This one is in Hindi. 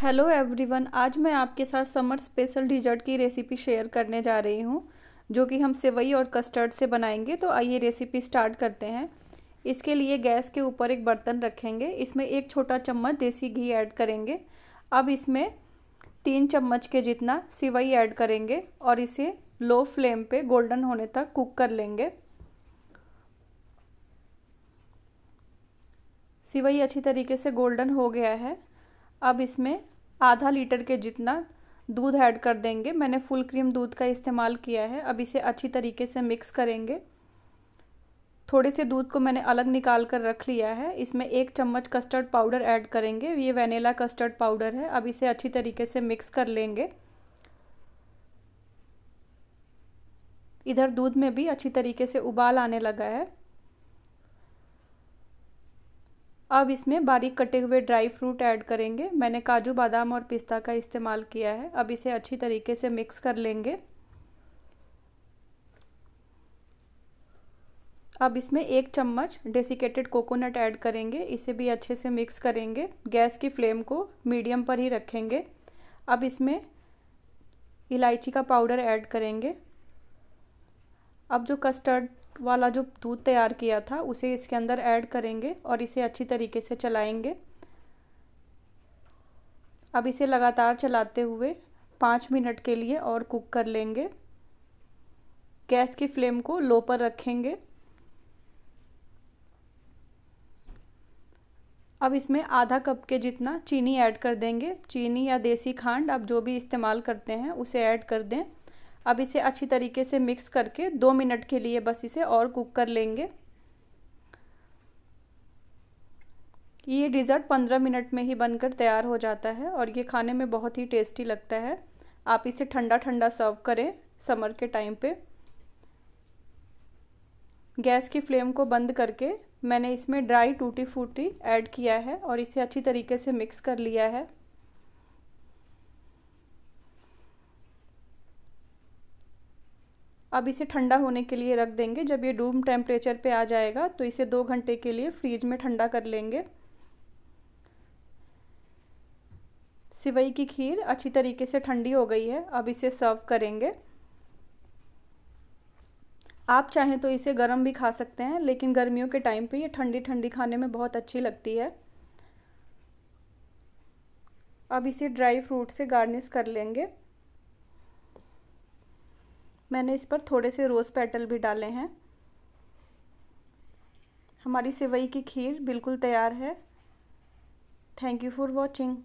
हेलो एवरीवन आज मैं आपके साथ समर स्पेशल डिजर्ट की रेसिपी शेयर करने जा रही हूँ जो कि हम सेवई और कस्टर्ड से बनाएंगे तो आइए रेसिपी स्टार्ट करते हैं इसके लिए गैस के ऊपर एक बर्तन रखेंगे इसमें एक छोटा चम्मच देसी घी ऐड करेंगे अब इसमें तीन चम्मच के जितना सिवई ऐड करेंगे और इसे लो फ्लेम पे गोल्डन होने तक कुक कर लेंगे सिवई अच्छी तरीके से गोल्डन हो गया है अब इसमें आधा लीटर के जितना दूध ऐड कर देंगे मैंने फुल क्रीम दूध का इस्तेमाल किया है अब इसे अच्छी तरीके से मिक्स करेंगे थोड़े से दूध को मैंने अलग निकाल कर रख लिया है इसमें एक चम्मच कस्टर्ड पाउडर ऐड करेंगे ये वेनेला कस्टर्ड पाउडर है अब इसे अच्छी तरीके से मिक्स कर लेंगे इधर दूध में भी अच्छी तरीके से उबाल आने लगा है अब इसमें बारीक कटे हुए ड्राई फ्रूट ऐड करेंगे मैंने काजू बादाम और पिस्ता का इस्तेमाल किया है अब इसे अच्छी तरीके से मिक्स कर लेंगे अब इसमें एक चम्मच डेसिकेटेड कोकोनट ऐड करेंगे इसे भी अच्छे से मिक्स करेंगे गैस की फ्लेम को मीडियम पर ही रखेंगे अब इसमें इलायची का पाउडर ऐड करेंगे अब जो कस्टर्ड वाला जो दूध तैयार किया था उसे इसके अंदर ऐड करेंगे और इसे अच्छी तरीके से चलाएंगे अब इसे लगातार चलाते हुए पाँच मिनट के लिए और कुक कर लेंगे गैस की फ्लेम को लो पर रखेंगे अब इसमें आधा कप के जितना चीनी ऐड कर देंगे चीनी या देसी खांड आप जो भी इस्तेमाल करते हैं उसे ऐड कर दें अब इसे अच्छी तरीके से मिक्स करके दो मिनट के लिए बस इसे और कुक कर लेंगे ये डिज़र्ट पंद्रह मिनट में ही बनकर तैयार हो जाता है और ये खाने में बहुत ही टेस्टी लगता है आप इसे ठंडा ठंडा सर्व करें समर के टाइम पे गैस की फ्लेम को बंद करके मैंने इसमें ड्राई टूटी फूटी ऐड किया है और इसे अच्छी तरीके से मिक्स कर लिया है अब इसे ठंडा होने के लिए रख देंगे जब ये रूम टेम्परेचर पे आ जाएगा तो इसे दो घंटे के लिए फ्रीज में ठंडा कर लेंगे सिवई की खीर अच्छी तरीके से ठंडी हो गई है अब इसे सर्व करेंगे आप चाहें तो इसे गर्म भी खा सकते हैं लेकिन गर्मियों के टाइम पे ये ठंडी ठंडी खाने में बहुत अच्छी लगती है अब इसे ड्राई फ्रूट से गार्निश कर लेंगे मैंने इस पर थोड़े से रोज़ पेटल भी डाले हैं हमारी सेवई की खीर बिल्कुल तैयार है थैंक यू फॉर वॉचिंग